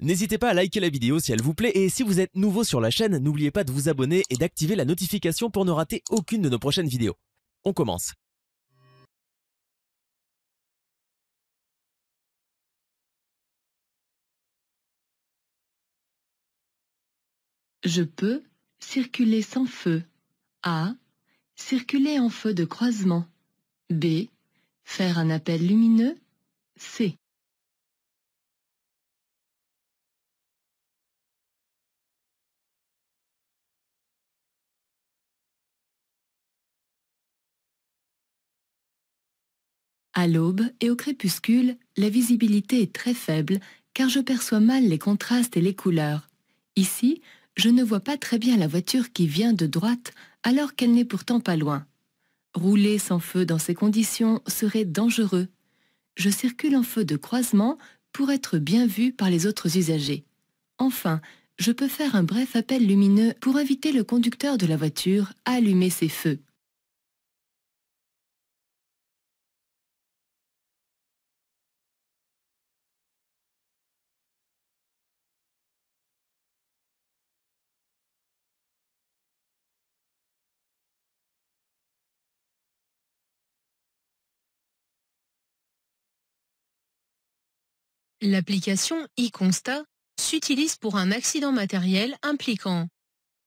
N'hésitez pas à liker la vidéo si elle vous plaît et si vous êtes nouveau sur la chaîne, n'oubliez pas de vous abonner et d'activer la notification pour ne rater aucune de nos prochaines vidéos. On commence Je peux circuler sans feu. A. Circuler en feu de croisement. B. Faire un appel lumineux. C. À l'aube et au crépuscule, la visibilité est très faible car je perçois mal les contrastes et les couleurs. Ici, je ne vois pas très bien la voiture qui vient de droite alors qu'elle n'est pourtant pas loin. Rouler sans feu dans ces conditions serait dangereux. Je circule en feu de croisement pour être bien vu par les autres usagers. Enfin, je peux faire un bref appel lumineux pour inviter le conducteur de la voiture à allumer ses feux. L'application e s'utilise pour un accident matériel impliquant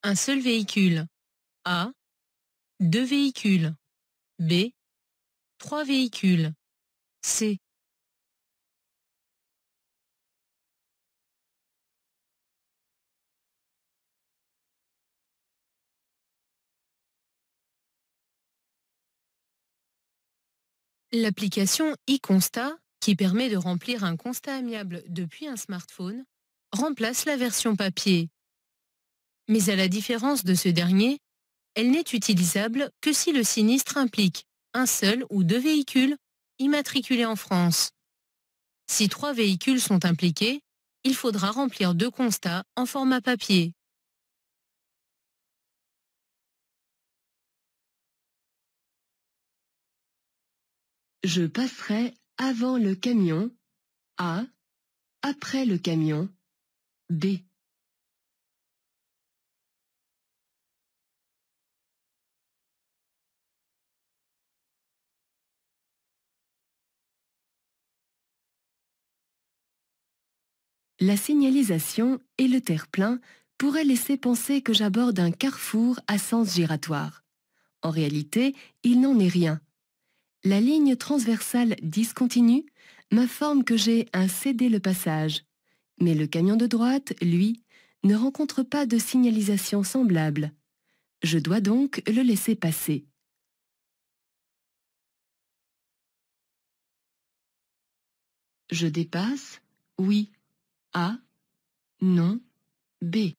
un seul véhicule A, deux véhicules B, trois véhicules C. L'application e qui permet de remplir un constat amiable depuis un smartphone, remplace la version papier. Mais à la différence de ce dernier, elle n'est utilisable que si le sinistre implique un seul ou deux véhicules immatriculés en France. Si trois véhicules sont impliqués, il faudra remplir deux constats en format papier. Je passerai avant le camion. A. Après le camion. B. La signalisation et le terre-plein pourraient laisser penser que j'aborde un carrefour à sens giratoire. En réalité, il n'en est rien. La ligne transversale discontinue m'informe que j'ai un CD le passage, mais le camion de droite, lui, ne rencontre pas de signalisation semblable. Je dois donc le laisser passer. Je dépasse Oui. A. Non. B.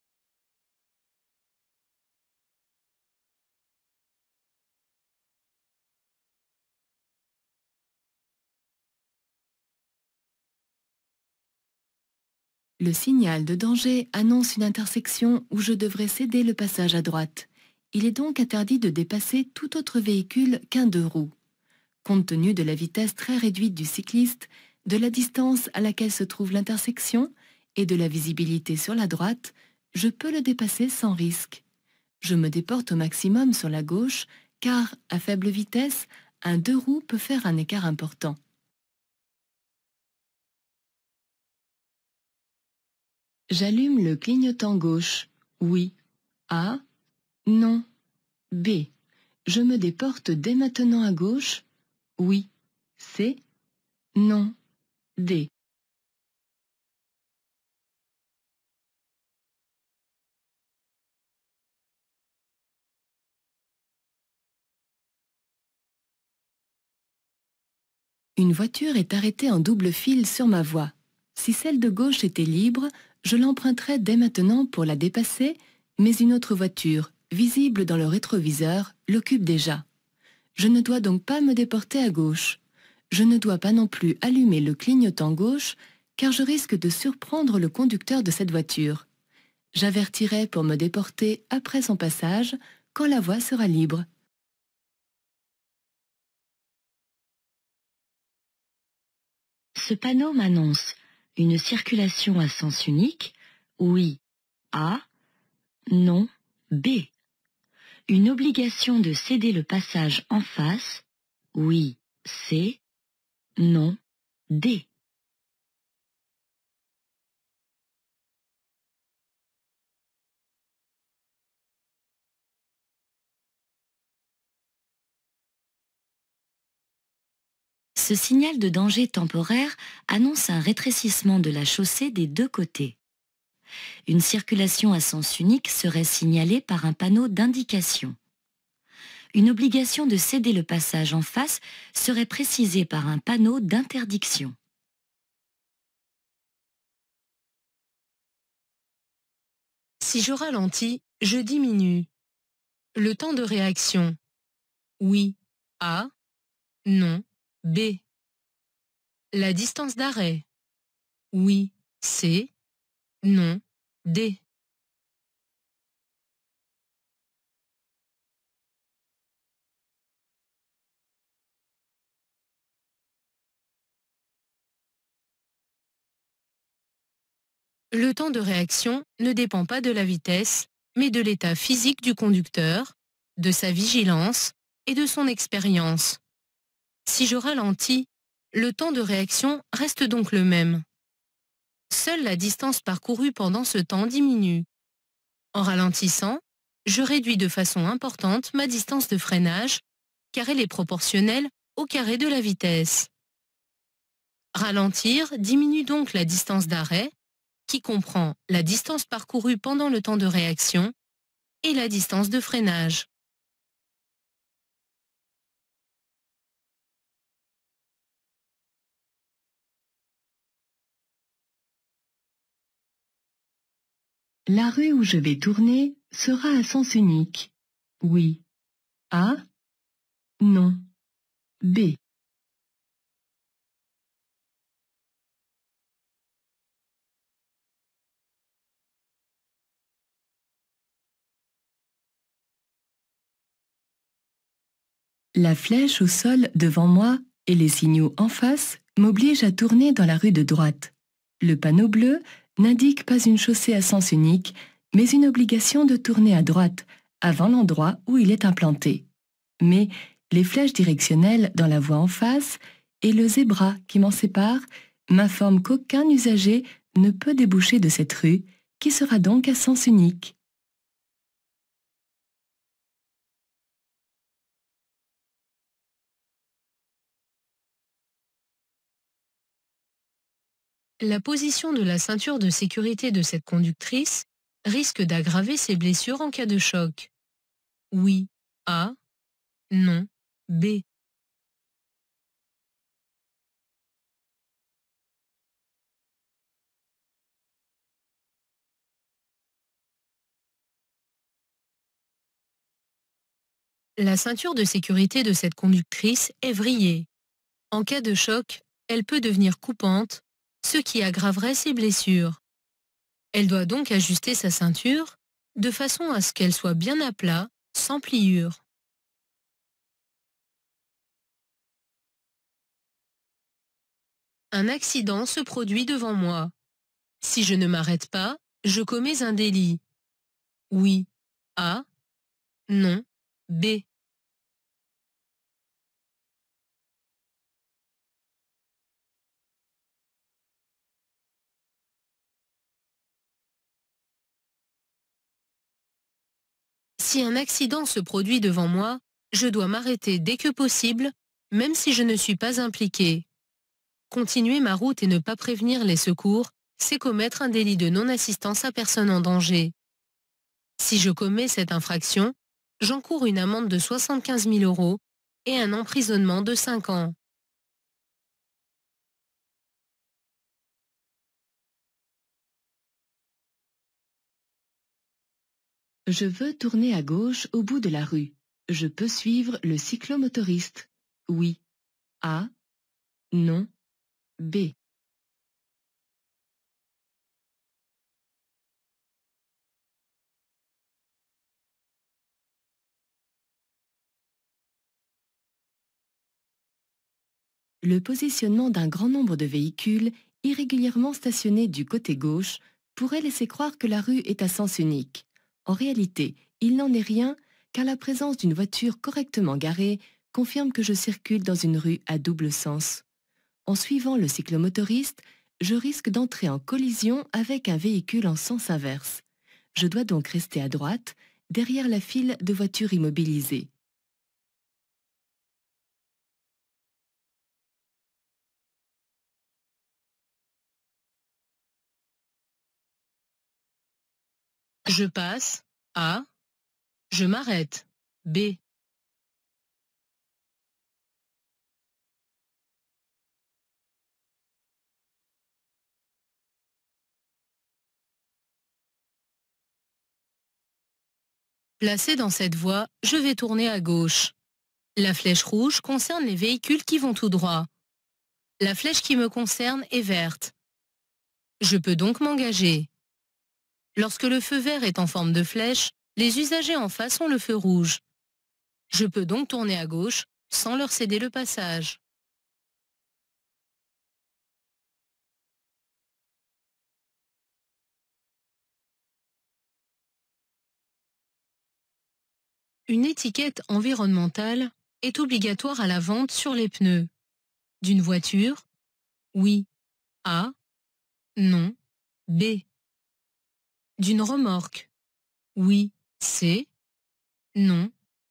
Le signal de danger annonce une intersection où je devrais céder le passage à droite. Il est donc interdit de dépasser tout autre véhicule qu'un deux roues. Compte tenu de la vitesse très réduite du cycliste, de la distance à laquelle se trouve l'intersection et de la visibilité sur la droite, je peux le dépasser sans risque. Je me déporte au maximum sur la gauche car, à faible vitesse, un deux roues peut faire un écart important. J'allume le clignotant gauche. Oui. A. Non. B. Je me déporte dès maintenant à gauche. Oui. C. Non. D. Une voiture est arrêtée en double fil sur ma voie. Si celle de gauche était libre, je l'emprunterai dès maintenant pour la dépasser, mais une autre voiture, visible dans le rétroviseur, l'occupe déjà. Je ne dois donc pas me déporter à gauche. Je ne dois pas non plus allumer le clignotant gauche, car je risque de surprendre le conducteur de cette voiture. J'avertirai pour me déporter après son passage, quand la voie sera libre. Ce panneau m'annonce une circulation à sens unique, oui, A, non, B. Une obligation de céder le passage en face, oui, C, non, D. Ce signal de danger temporaire annonce un rétrécissement de la chaussée des deux côtés. Une circulation à sens unique serait signalée par un panneau d'indication. Une obligation de céder le passage en face serait précisée par un panneau d'interdiction. Si je ralentis, je diminue. Le temps de réaction. Oui. Ah. Non. B. La distance d'arrêt. Oui, C. Non, D. Le temps de réaction ne dépend pas de la vitesse, mais de l'état physique du conducteur, de sa vigilance et de son expérience. Si je ralentis, le temps de réaction reste donc le même. Seule la distance parcourue pendant ce temps diminue. En ralentissant, je réduis de façon importante ma distance de freinage, car elle est proportionnelle au carré de la vitesse. Ralentir diminue donc la distance d'arrêt, qui comprend la distance parcourue pendant le temps de réaction et la distance de freinage. La rue où je vais tourner sera à sens unique. Oui. A. Non. B. La flèche au sol devant moi et les signaux en face m'obligent à tourner dans la rue de droite. Le panneau bleu n'indique pas une chaussée à sens unique, mais une obligation de tourner à droite, avant l'endroit où il est implanté. Mais les flèches directionnelles dans la voie en face et le zébra qui m'en sépare m'informent qu'aucun usager ne peut déboucher de cette rue, qui sera donc à sens unique. La position de la ceinture de sécurité de cette conductrice risque d'aggraver ses blessures en cas de choc. Oui. A. Non. B. La ceinture de sécurité de cette conductrice est vrillée. En cas de choc, elle peut devenir coupante, ce qui aggraverait ses blessures. Elle doit donc ajuster sa ceinture de façon à ce qu'elle soit bien à plat, sans pliure. Un accident se produit devant moi. Si je ne m'arrête pas, je commets un délit. Oui. A. Non. B. Si un accident se produit devant moi, je dois m'arrêter dès que possible, même si je ne suis pas impliqué. Continuer ma route et ne pas prévenir les secours, c'est commettre un délit de non-assistance à personne en danger. Si je commets cette infraction, j'encours une amende de 75 000 euros et un emprisonnement de 5 ans. Je veux tourner à gauche au bout de la rue. Je peux suivre le cyclomotoriste. Oui. A. Non. B. le positionnement d'un grand nombre de véhicules irrégulièrement stationnés du côté gauche pourrait laisser croire que la rue est à sens unique. En réalité, il n'en est rien car la présence d'une voiture correctement garée confirme que je circule dans une rue à double sens. En suivant le cyclomotoriste, je risque d'entrer en collision avec un véhicule en sens inverse. Je dois donc rester à droite, derrière la file de voitures immobilisées. Je passe. A. Je m'arrête. B. Placé dans cette voie, je vais tourner à gauche. La flèche rouge concerne les véhicules qui vont tout droit. La flèche qui me concerne est verte. Je peux donc m'engager. Lorsque le feu vert est en forme de flèche, les usagers en face ont le feu rouge. Je peux donc tourner à gauche sans leur céder le passage. Une étiquette environnementale est obligatoire à la vente sur les pneus. D'une voiture, oui, A, non, B d'une remorque. Oui, c'est. Non,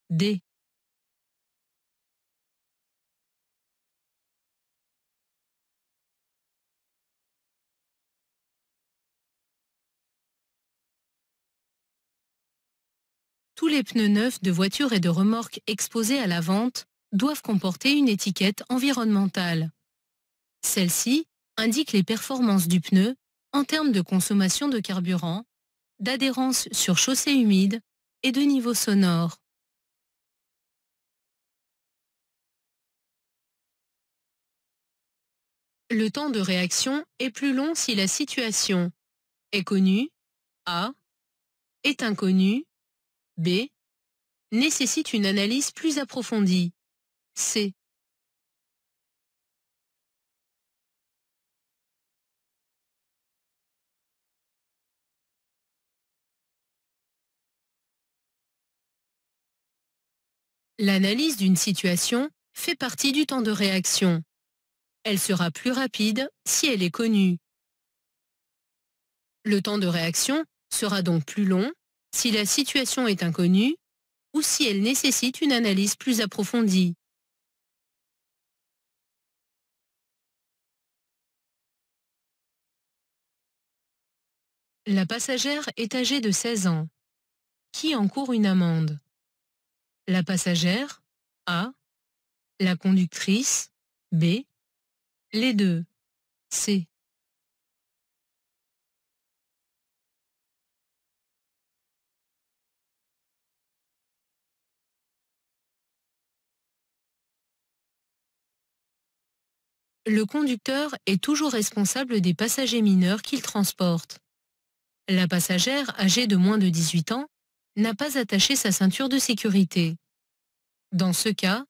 D. Tous les pneus neufs de voitures et de remorques exposés à la vente doivent comporter une étiquette environnementale. Celle-ci indique les performances du pneu en termes de consommation de carburant, d'adhérence sur chaussée humide et de niveau sonore. Le temps de réaction est plus long si la situation est connue, A, est inconnue, B, nécessite une analyse plus approfondie, C, L'analyse d'une situation fait partie du temps de réaction. Elle sera plus rapide si elle est connue. Le temps de réaction sera donc plus long si la situation est inconnue ou si elle nécessite une analyse plus approfondie. La passagère est âgée de 16 ans, qui encourt une amende. La passagère A. La conductrice B. Les deux C. Le conducteur est toujours responsable des passagers mineurs qu'il transporte. La passagère âgée de moins de 18 ans n'a pas attaché sa ceinture de sécurité. Dans ce cas,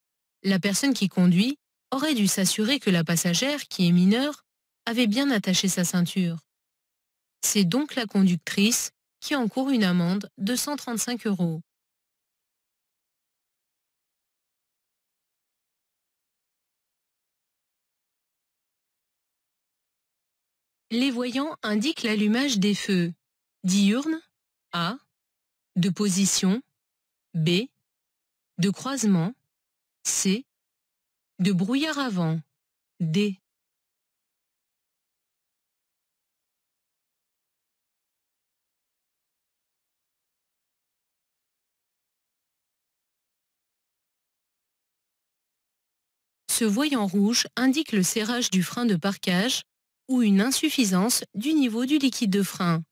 la personne qui conduit aurait dû s'assurer que la passagère, qui est mineure, avait bien attaché sa ceinture. C'est donc la conductrice qui encourt une amende de 135 euros. Les voyants indiquent l'allumage des feux Diurne. A de position, B, de croisement, C, de brouillard avant, D. Ce voyant rouge indique le serrage du frein de parquage ou une insuffisance du niveau du liquide de frein.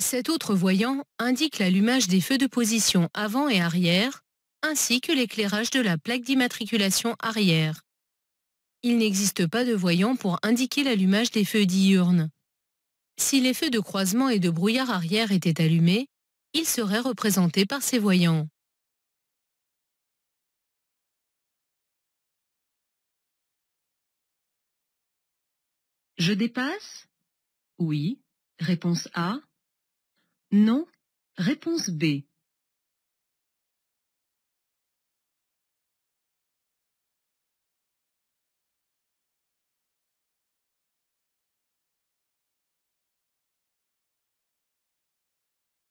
Cet autre voyant indique l'allumage des feux de position avant et arrière, ainsi que l'éclairage de la plaque d'immatriculation arrière. Il n'existe pas de voyant pour indiquer l'allumage des feux diurnes. Si les feux de croisement et de brouillard arrière étaient allumés, ils seraient représentés par ces voyants. Je dépasse Oui. Réponse A. Non. Réponse B.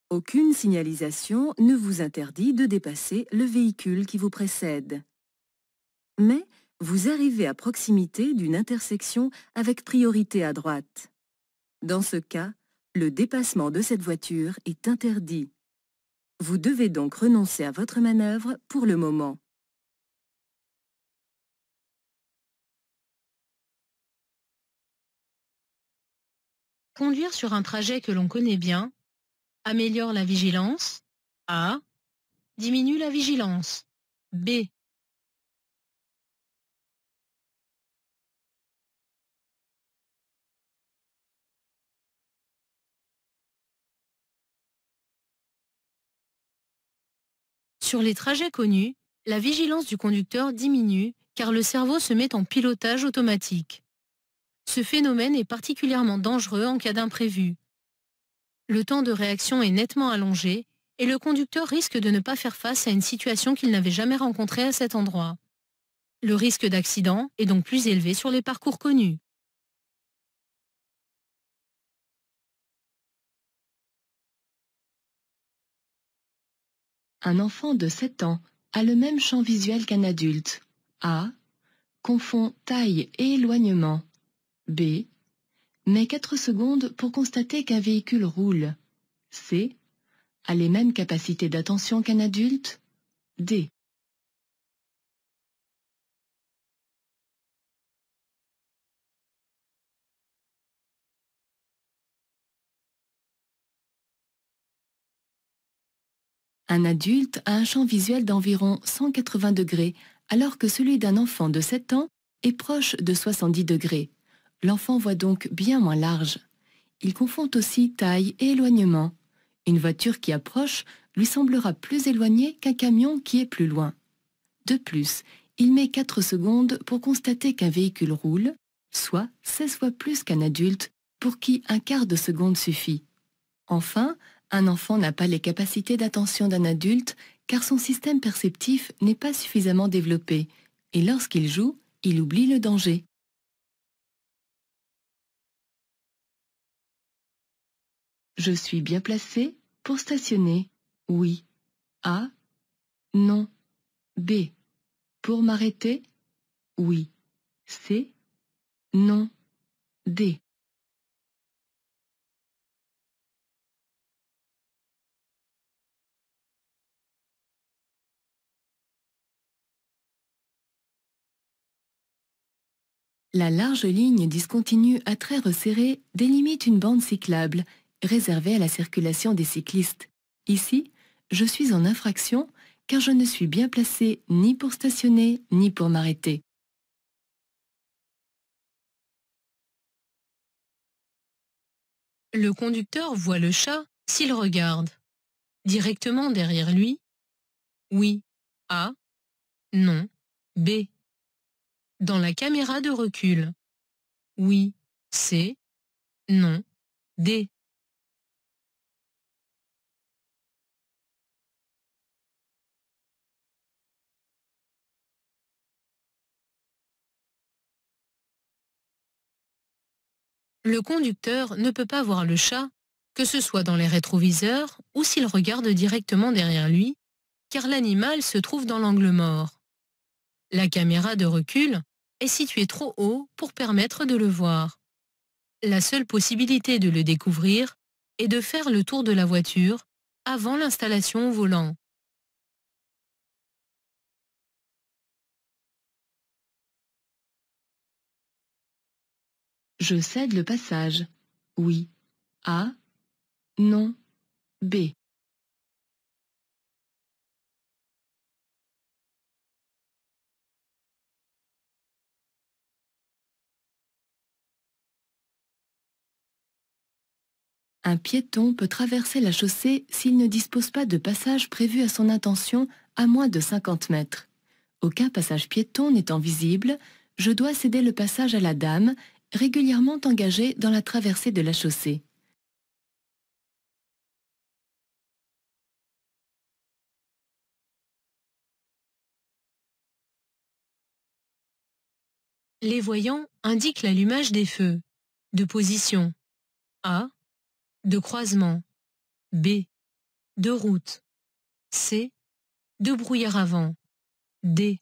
Aucune signalisation ne vous interdit de dépasser le véhicule qui vous précède. Mais vous arrivez à proximité d'une intersection avec priorité à droite. Dans ce cas, le dépassement de cette voiture est interdit. Vous devez donc renoncer à votre manœuvre pour le moment. Conduire sur un trajet que l'on connaît bien améliore la vigilance. A. Diminue la vigilance. B. Sur les trajets connus, la vigilance du conducteur diminue car le cerveau se met en pilotage automatique. Ce phénomène est particulièrement dangereux en cas d'imprévu. Le temps de réaction est nettement allongé et le conducteur risque de ne pas faire face à une situation qu'il n'avait jamais rencontrée à cet endroit. Le risque d'accident est donc plus élevé sur les parcours connus. Un enfant de 7 ans a le même champ visuel qu'un adulte. A. Confond taille et éloignement. B. Met 4 secondes pour constater qu'un véhicule roule. C. A les mêmes capacités d'attention qu'un adulte. D. Un adulte a un champ visuel d'environ 180 degrés, alors que celui d'un enfant de 7 ans est proche de 70 degrés. L'enfant voit donc bien moins large. Il confond aussi taille et éloignement. Une voiture qui approche lui semblera plus éloignée qu'un camion qui est plus loin. De plus, il met 4 secondes pour constater qu'un véhicule roule, soit 16 fois plus qu'un adulte, pour qui un quart de seconde suffit. Enfin, un enfant n'a pas les capacités d'attention d'un adulte car son système perceptif n'est pas suffisamment développé et lorsqu'il joue, il oublie le danger. Je suis bien placé pour stationner. Oui. A. Non. B. Pour m'arrêter Oui. C. Non. D. La large ligne discontinue à trait resserrée délimite une bande cyclable, réservée à la circulation des cyclistes. Ici, je suis en infraction car je ne suis bien placé ni pour stationner ni pour m'arrêter. Le conducteur voit le chat s'il regarde. Directement derrière lui Oui. A. Non. B. Dans la caméra de recul. Oui, c'est. Non, D. Le conducteur ne peut pas voir le chat, que ce soit dans les rétroviseurs ou s'il regarde directement derrière lui, car l'animal se trouve dans l'angle mort. La caméra de recul est située trop haut pour permettre de le voir. La seule possibilité de le découvrir est de faire le tour de la voiture avant l'installation au volant. Je cède le passage. Oui. A. Non. B. Un piéton peut traverser la chaussée s'il ne dispose pas de passage prévu à son intention à moins de 50 mètres. Aucun passage piéton n'étant visible, je dois céder le passage à la dame, régulièrement engagée dans la traversée de la chaussée. Les voyants indiquent l'allumage des feux. De position A, de croisement, B, de route, C, de brouillard avant, D.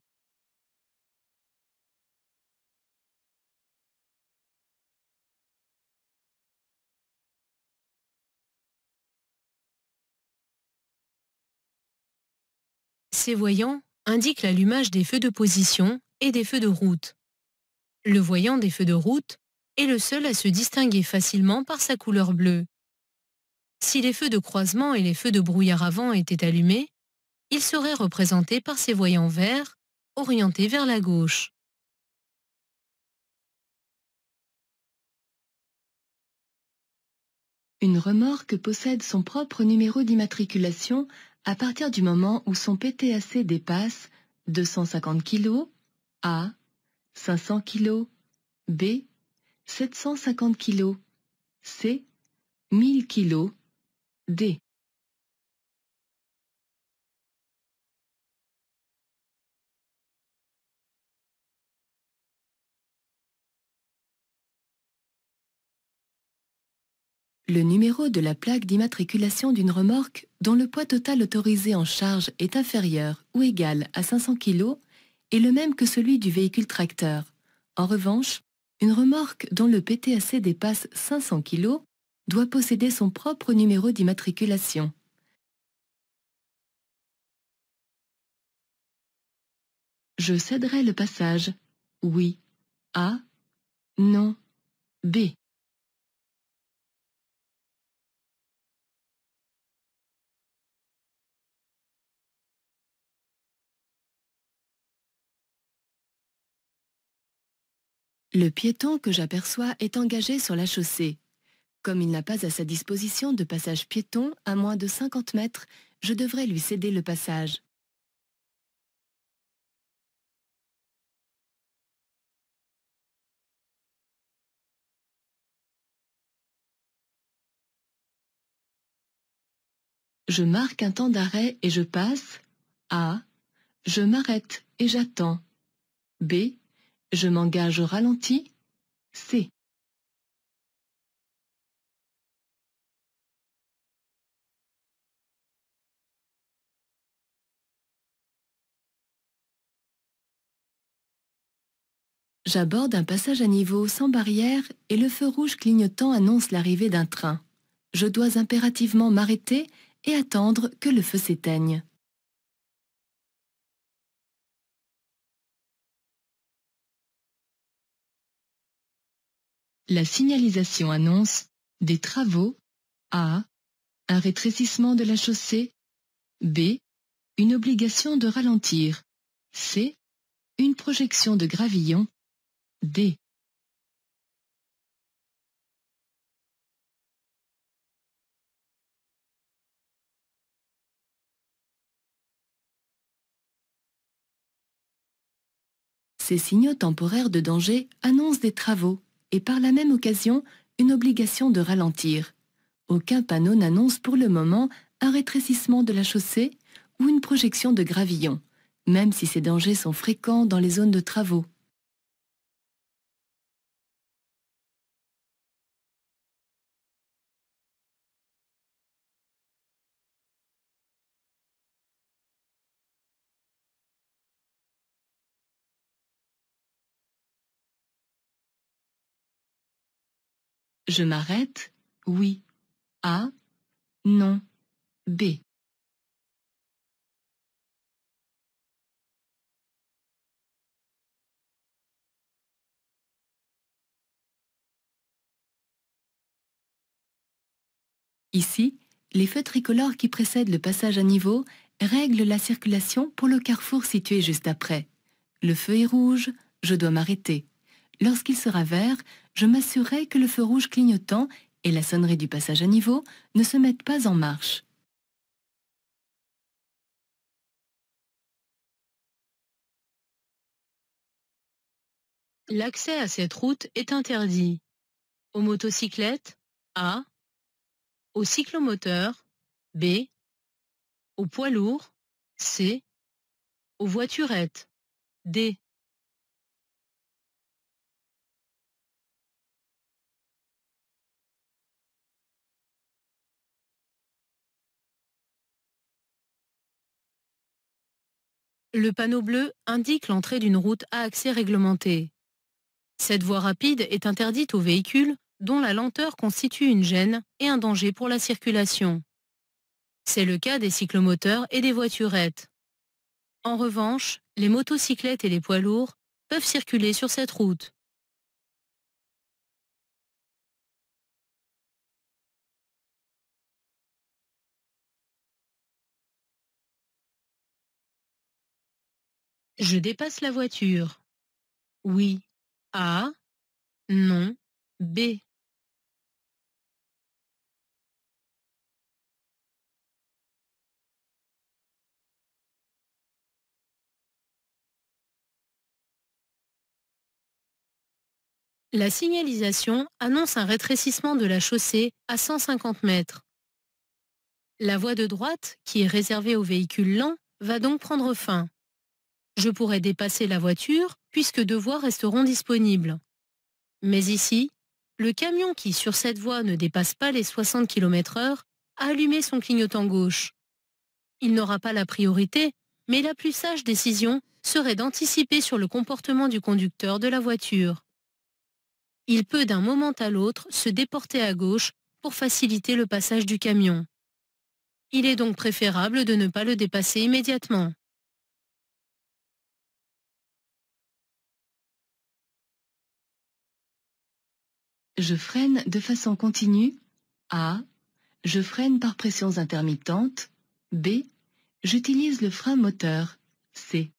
Ces voyants indiquent l'allumage des feux de position et des feux de route. Le voyant des feux de route est le seul à se distinguer facilement par sa couleur bleue. Si les feux de croisement et les feux de brouillard avant étaient allumés, ils seraient représentés par ces voyants verts orientés vers la gauche. Une remorque possède son propre numéro d'immatriculation à partir du moment où son PTAC dépasse 250 kg, A, 500 kg, B, 750 kg, C, 1000 kg D. Le numéro de la plaque d'immatriculation d'une remorque dont le poids total autorisé en charge est inférieur ou égal à 500 kg est le même que celui du véhicule tracteur. En revanche, une remorque dont le PTAC dépasse 500 kg doit posséder son propre numéro d'immatriculation. Je céderai le passage. Oui. A. Non. B. Le piéton que j'aperçois est engagé sur la chaussée. Comme il n'a pas à sa disposition de passage piéton à moins de 50 mètres, je devrais lui céder le passage. Je marque un temps d'arrêt et je passe. A. Je m'arrête et j'attends. B. Je m'engage au ralenti. C. J'aborde un passage à niveau sans barrière et le feu rouge clignotant annonce l'arrivée d'un train. Je dois impérativement m'arrêter et attendre que le feu s'éteigne. La signalisation annonce des travaux A. Un rétrécissement de la chaussée B. Une obligation de ralentir C. Une projection de gravillon D. Ces signaux temporaires de danger annoncent des travaux et par la même occasion une obligation de ralentir. Aucun panneau n'annonce pour le moment un rétrécissement de la chaussée ou une projection de gravillon, même si ces dangers sont fréquents dans les zones de travaux. Je m'arrête. Oui. A. Non. B. Ici, les feux tricolores qui précèdent le passage à niveau règlent la circulation pour le carrefour situé juste après. Le feu est rouge, je dois m'arrêter. Lorsqu'il sera vert, je m'assurerai que le feu rouge clignotant et la sonnerie du passage à niveau ne se mettent pas en marche. L'accès à cette route est interdit. Aux motocyclettes, A. Aux cyclomoteurs, B. Aux poids lourds, C. Aux voiturettes, D. le panneau bleu indique l'entrée d'une route à accès réglementé. Cette voie rapide est interdite aux véhicules dont la lenteur constitue une gêne et un danger pour la circulation. C'est le cas des cyclomoteurs et des voiturettes. En revanche, les motocyclettes et les poids lourds peuvent circuler sur cette route. Je dépasse la voiture. Oui. A. Non. B. La signalisation annonce un rétrécissement de la chaussée à 150 mètres. La voie de droite, qui est réservée aux véhicules lents, va donc prendre fin je pourrais dépasser la voiture puisque deux voies resteront disponibles. Mais ici, le camion qui sur cette voie ne dépasse pas les 60 km h a allumé son clignotant gauche. Il n'aura pas la priorité, mais la plus sage décision serait d'anticiper sur le comportement du conducteur de la voiture. Il peut d'un moment à l'autre se déporter à gauche pour faciliter le passage du camion. Il est donc préférable de ne pas le dépasser immédiatement. Je freine de façon continue. A. Je freine par pressions intermittentes. B. J'utilise le frein moteur. C.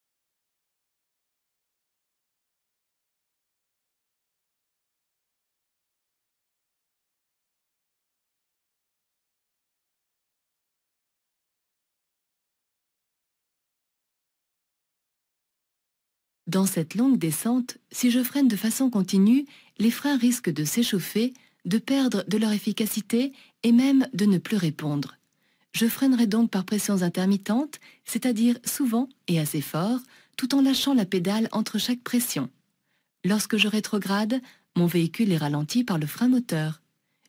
Dans cette longue descente, si je freine de façon continue, les freins risquent de s'échauffer, de perdre de leur efficacité et même de ne plus répondre. Je freinerai donc par pressions intermittentes, c'est-à-dire souvent et assez fort, tout en lâchant la pédale entre chaque pression. Lorsque je rétrograde, mon véhicule est ralenti par le frein moteur.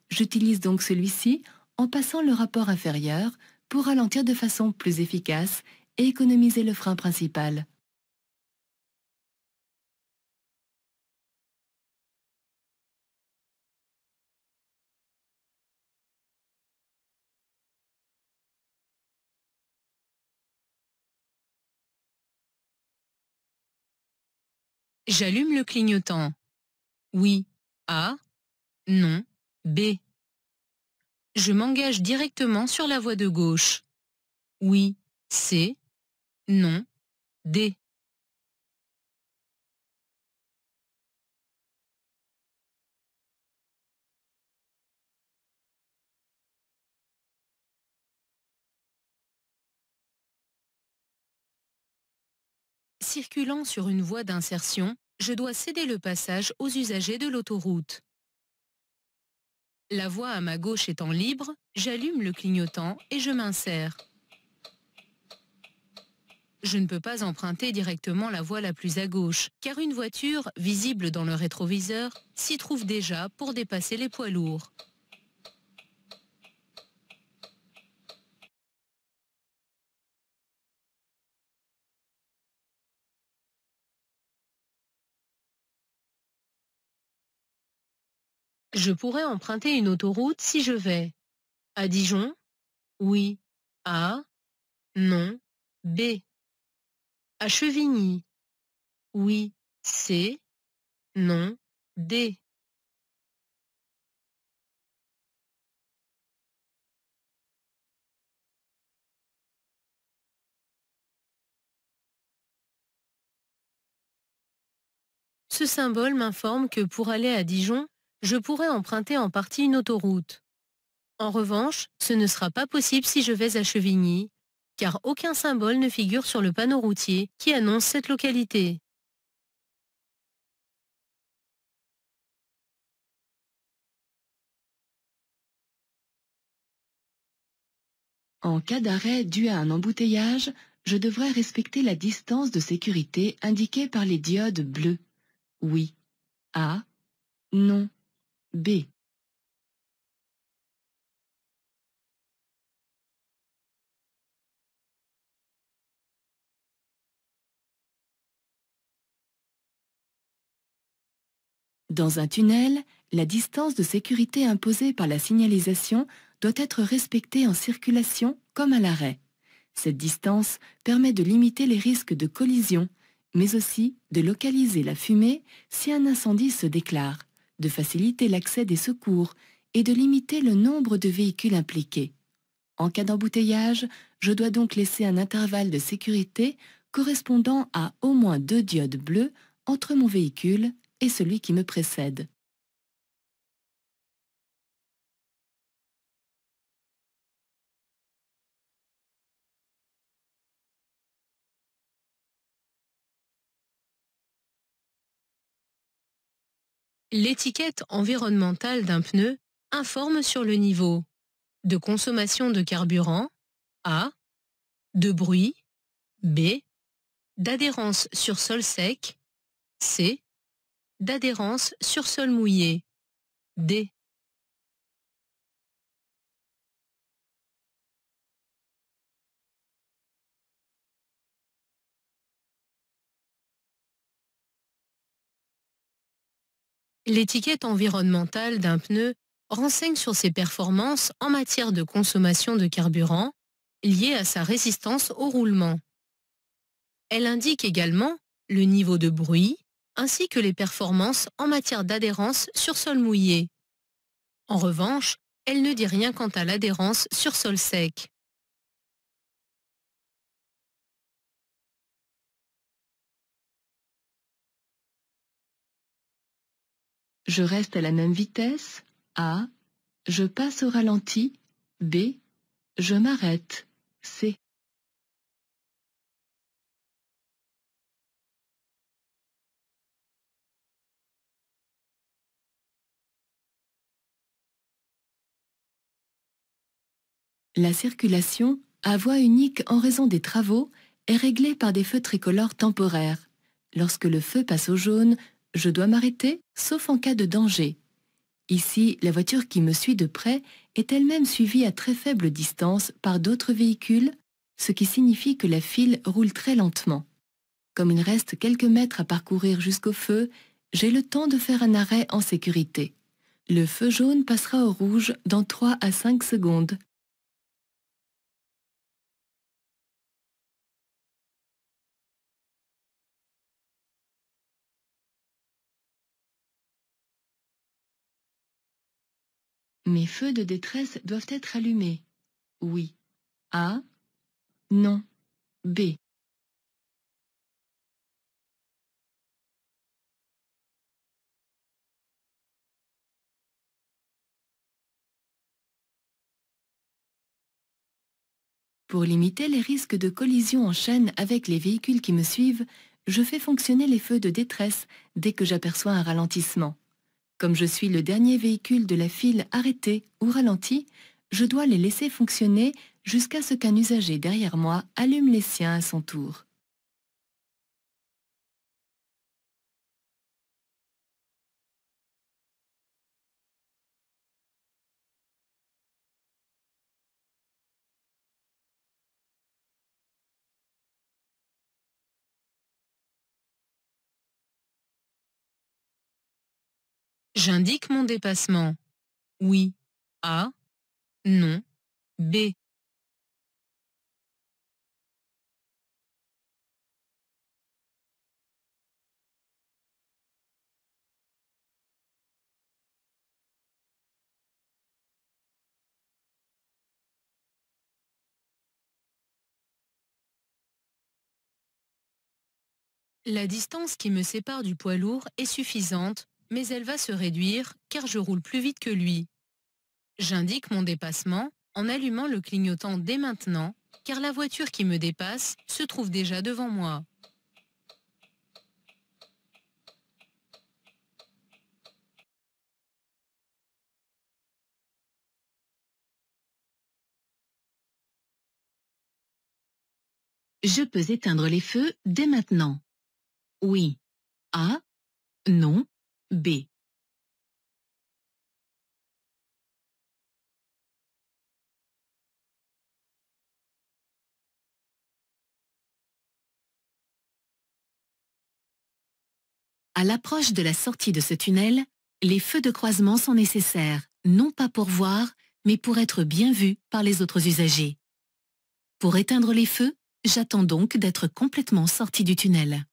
J'utilise donc celui-ci en passant le rapport inférieur pour ralentir de façon plus efficace et économiser le frein principal. J'allume le clignotant. Oui. A. Non. B. Je m'engage directement sur la voie de gauche. Oui. C. Non. D. circulant sur une voie d'insertion, je dois céder le passage aux usagers de l'autoroute. La voie à ma gauche étant libre, j'allume le clignotant et je m'insère. Je ne peux pas emprunter directement la voie la plus à gauche, car une voiture, visible dans le rétroviseur, s'y trouve déjà pour dépasser les poids lourds. Je pourrais emprunter une autoroute si je vais. À Dijon Oui. A Non. B. À Chevigny Oui. C. Non. D. Ce symbole m'informe que pour aller à Dijon, je pourrais emprunter en partie une autoroute. En revanche, ce ne sera pas possible si je vais à Chevigny, car aucun symbole ne figure sur le panneau routier qui annonce cette localité. En cas d'arrêt dû à un embouteillage, je devrais respecter la distance de sécurité indiquée par les diodes bleues. Oui. A. Ah. Non. Dans un tunnel, la distance de sécurité imposée par la signalisation doit être respectée en circulation comme à l'arrêt. Cette distance permet de limiter les risques de collision, mais aussi de localiser la fumée si un incendie se déclare de faciliter l'accès des secours et de limiter le nombre de véhicules impliqués. En cas d'embouteillage, je dois donc laisser un intervalle de sécurité correspondant à au moins deux diodes bleues entre mon véhicule et celui qui me précède. L'étiquette environnementale d'un pneu informe sur le niveau de consommation de carburant A, de bruit B, d'adhérence sur sol sec C, d'adhérence sur sol mouillé D. L'étiquette environnementale d'un pneu renseigne sur ses performances en matière de consommation de carburant liée à sa résistance au roulement. Elle indique également le niveau de bruit ainsi que les performances en matière d'adhérence sur sol mouillé. En revanche, elle ne dit rien quant à l'adhérence sur sol sec. Je reste à la même vitesse. A. Je passe au ralenti. B. Je m'arrête. C. La circulation, à voie unique en raison des travaux, est réglée par des feux tricolores temporaires. Lorsque le feu passe au jaune, je dois m'arrêter, sauf en cas de danger. Ici, la voiture qui me suit de près est elle-même suivie à très faible distance par d'autres véhicules, ce qui signifie que la file roule très lentement. Comme il reste quelques mètres à parcourir jusqu'au feu, j'ai le temps de faire un arrêt en sécurité. Le feu jaune passera au rouge dans 3 à 5 secondes. Mes feux de détresse doivent être allumés. Oui. A. Non. B. Pour limiter les risques de collision en chaîne avec les véhicules qui me suivent, je fais fonctionner les feux de détresse dès que j'aperçois un ralentissement. Comme je suis le dernier véhicule de la file arrêté ou ralenti, je dois les laisser fonctionner jusqu'à ce qu'un usager derrière moi allume les siens à son tour. J'indique mon dépassement. Oui. A. Non. B. La distance qui me sépare du poids lourd est suffisante mais elle va se réduire car je roule plus vite que lui. J'indique mon dépassement en allumant le clignotant dès maintenant car la voiture qui me dépasse se trouve déjà devant moi. Je peux éteindre les feux dès maintenant. Oui. Ah. Non. B. À l'approche de la sortie de ce tunnel, les feux de croisement sont nécessaires, non pas pour voir, mais pour être bien vus par les autres usagers. Pour éteindre les feux, j'attends donc d'être complètement sorti du tunnel.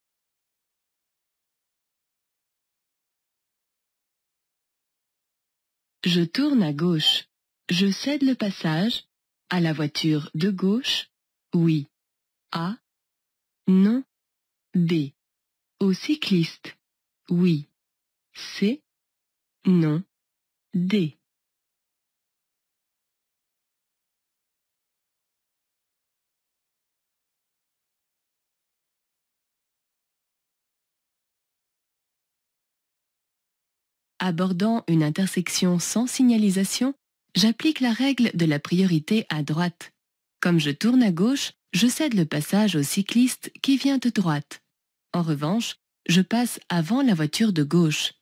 Je tourne à gauche. Je cède le passage. À la voiture de gauche. Oui. A. Non. B. Au cycliste. Oui. C. Non. D. abordant une intersection sans signalisation, j'applique la règle de la priorité à droite. Comme je tourne à gauche, je cède le passage au cycliste qui vient de droite. En revanche, je passe avant la voiture de gauche.